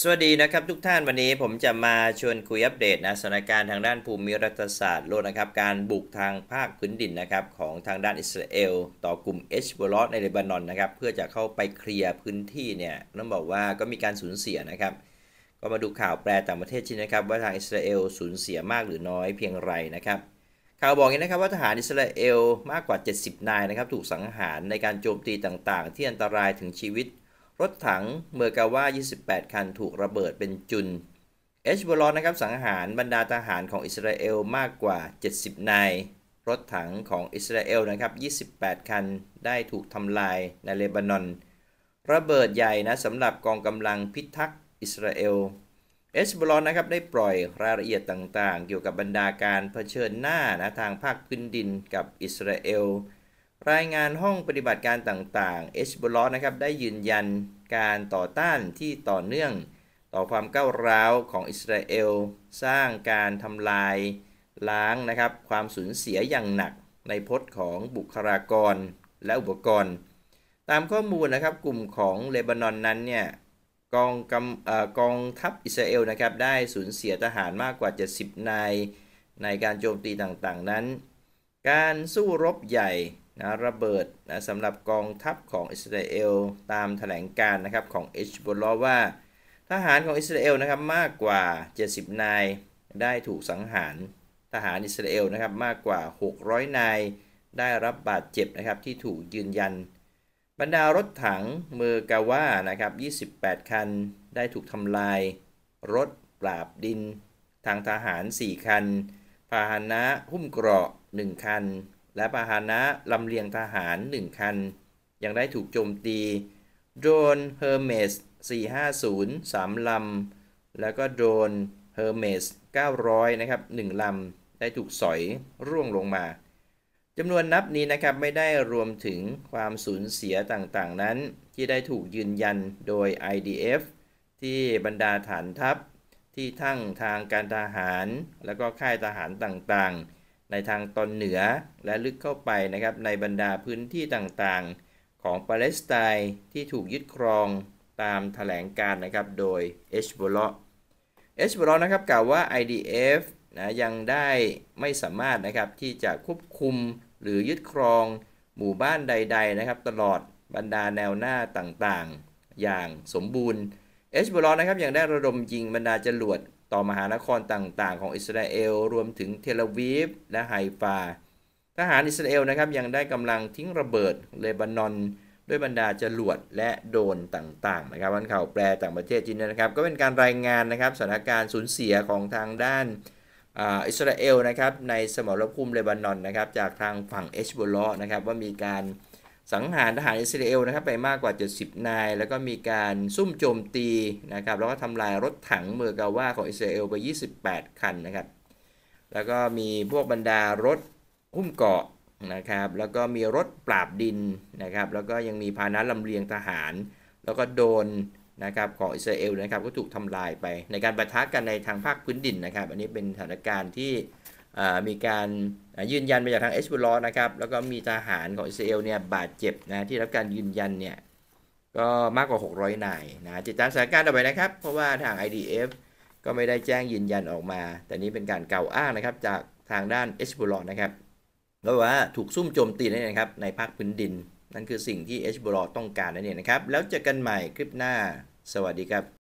สวัสดีนะครับทุกท่าน วันนี้ผมจะมาชวนคุยอัปเดตนะสถานการณ์ทางด้านภูมิรัฐศาสตร์โลกนะครับการบุกทางภาคพื้นดินนะครับของทางด้านอิสราเอล ต่อกลุ่มเอชบอลสในเลบานอนนะครับเพื่อจะเข้าไปเคลียร์พื้นที่เนี่ยต้องบอกว่าก็มีการสูญเสียนะครับ ก็มาดูข่าวแปลต่างประเทศชินนะครับ ว่าทางอิสราเอลสูญเสียมากหรือน้อยเพียงไรนะครับข่าวบอกงนี้นะครับว่าทหารอิสราเอลมากกว่า 70นายนะครับถูกสังหารในการโจมตีต่างๆ ที่อันตรายถึงชีวิตรถถังเมอร์กาว่า 28 คันถูกระเบิดเป็นจุน เอชบอลนะครับสังหารบรรดาทหารของอิสราเอลมากกว่า 70 นาย รถถังของอิสราเอลนะครับ 28 คันได้ถูกทำลายในเลบานอน ระเบิดใหญ่นะสำหรับกองกำลังพิทักษ์อิสราเอลเอชบอลนะครับได้ปล่อยรายละเอียดต่างๆ เกี่ยวกับบรรดาการเผชิญหน้านะทางภาคพื้นดินกับอิสราเอลรายงานห้องปฏิบัติการต่างๆ h b l o นะครับได้ยืนยันการต่อต้านที่ต่อเนื่องต่อความก้าวร้าวของอิสราเอลสร้างการทำลายล้างนะครับความสูญเสียอย่างหนักในพจน์ของบุคลากรและอุปกรณ์ ตามข้อมูลนะครับกลุ่มของเลบานอนนั้นเนี่ยกองกำกองทัพอิสราเอลนะครับได้สูญเสียทหารมากกว่า70นายในการโจมตี ต่างๆนั้น การสู้รบใหญ่นะระเบิดนะสำหรับกองทัพของอิสราเอลตามถแถลงการนะครับของเอชบอลว่า ทหารของอิสราเอลนะครับมากกว่า70 นาย ได้ถูกสังหารทหารอิสราเอลนะครับมากกว่า 600 นาย ได้รับบาดเจ็บนะครับที่ถูกยืนยัน บรรดารถถังเมอร์กาว่านะครับ28 คันได้ถูกทำลายรถปราบดิน ทางทหาร 4 คัน พาหนะหุ้มเกราะ 1 คันและพาหนะลำเลียงทหาร 1 คัน ยังได้ถูกโจมตีโดรนเฮอร์เมส450 3 ลำ แล้วก็โดรนเฮอร์เมส900นะครับ1ลำ ได้ถูกสอยร่วงลงมาจำนวนนับนี้นะครับ ไม่ได้รวมถึงความสูญเสียต่างๆ นั้น ที่ได้ถูกยืนยันโดย IDF ที่บรรดาฐานทัพ ที่ทั้งทางการทหาร และก็ค่ายทหารต่างๆในทางตอนเหนือและลึกเข้าไปนะครับในบรรดาพื้นที่ต่างๆของปาเลสไตน์ที่ถูกยึดครองตามถแถลงการนะครับโดยเอชบล์เอชบล์นะครับกล่าวว่า IDF นะยังได้ไม่สามารถนะครับที่จะควบคุมหรือยึดครองหมู่บ้านใดๆนะครับตลอดบรรดาแนวหน้าต่างๆอย่างสมบูรณ์เอชบอลนะครับยังได้ระดมยิงบรรดาจรวดต่อมหานครต่างๆของอิสราเอล รวมถึงเทลวีฟและไฮฟาทหารอิสราเอลนะครับยังได้กำลังทิ้งระเบิดเลบานอน ด้วยบรรดาจรวดและโดนต่างๆนะครับวันข่าวแปลต่างประเทศจีนนะครับ ก็เป็นการรายงานนะครับสถานการณ์สูญเสียของทางด้านอิสราเอลนะครับในสมรภูมิเลบานอนนะครับจากทางฝั่งเอชบอลนะครับว่ามีการสังหารทหารอิสราเอลนะครับไปมากกว่า 70 นาย แล้วก็มีการซุ่มโจมตีนะครับ แล้วก็ทำลายรถถังเมือกาว่าของอิสราเอลไป 28 คันนะครับ แล้วก็มีพวกบรรดารถหุ้มเกาะนะครับ แล้วก็มีรถปราบดินนะครับ แล้วก็ยังมีพานะลำเลียงทหาร แล้วก็โดนนะครับของอิสราเอลนะครับก็ถูกทำลายไป ในการประทะกันในทางภาคพื้นดินนะครับ อันนี้เป็นสถานการณ์ที่มีการยืนยันมาจากทางเอชบูลอนะครับแล้วก็มีทหารของอิสราเอลเนี่ยบาดเจ็บนะที่รับการยืนยันเนี่ยก็มากกว่า 600นายนะติดตามสถานการณ์ต่อไปนะครับ เพราะว่าทาง IDF ก็ไม่ได้แจ้งยืนยันออกมา แต่นี้เป็นการเก่าอ้างนะครับจากทางด้านเอชบูลอนะครับก็ว่าถูกซุ่มโจมตีนั่นเองครับในภาคพื้นดิน นั่นคือสิ่งที่เอชบูลอต้องการนั่นเองนะครับ แล้วเจอกันใหม่คลิปหน้าสวัสดีครับ